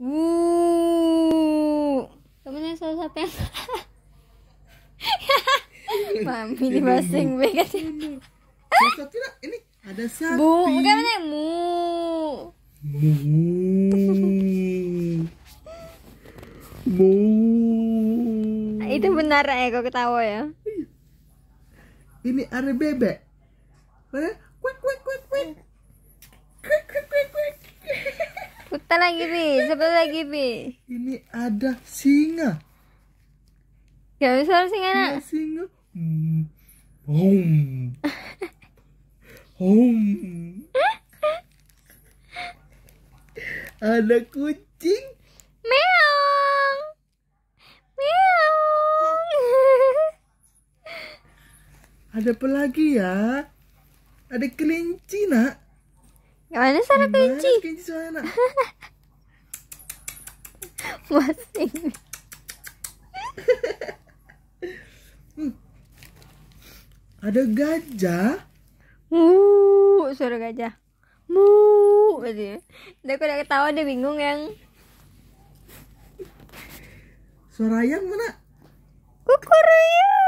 Wuh. Temennya salah satu yang Mami di basing gue kan. ini ada sapi. Bu, bukan mana mu. Mu. Itu benar ya kok ketawa ya. Ini ada bebek. Mana? Kuek kuek kuek kuek. Sebentar lagi, Bi. Sebentar lagi, Bi. Ini ada singa. Gak ya, bisa singa, nak. Iya, singa. Hmm. Hmm. ada kucing. Meong. Meong. ada apa lagi ya? Ada kelinci, nak. Gimana suara kunci? kunci suara? Masing. hmm. Ada gajah. Mu, suara gajah. Mu, gitu. Ya. Dia aku udah ketawa dia bingung yang. Suara ayam mana? ayam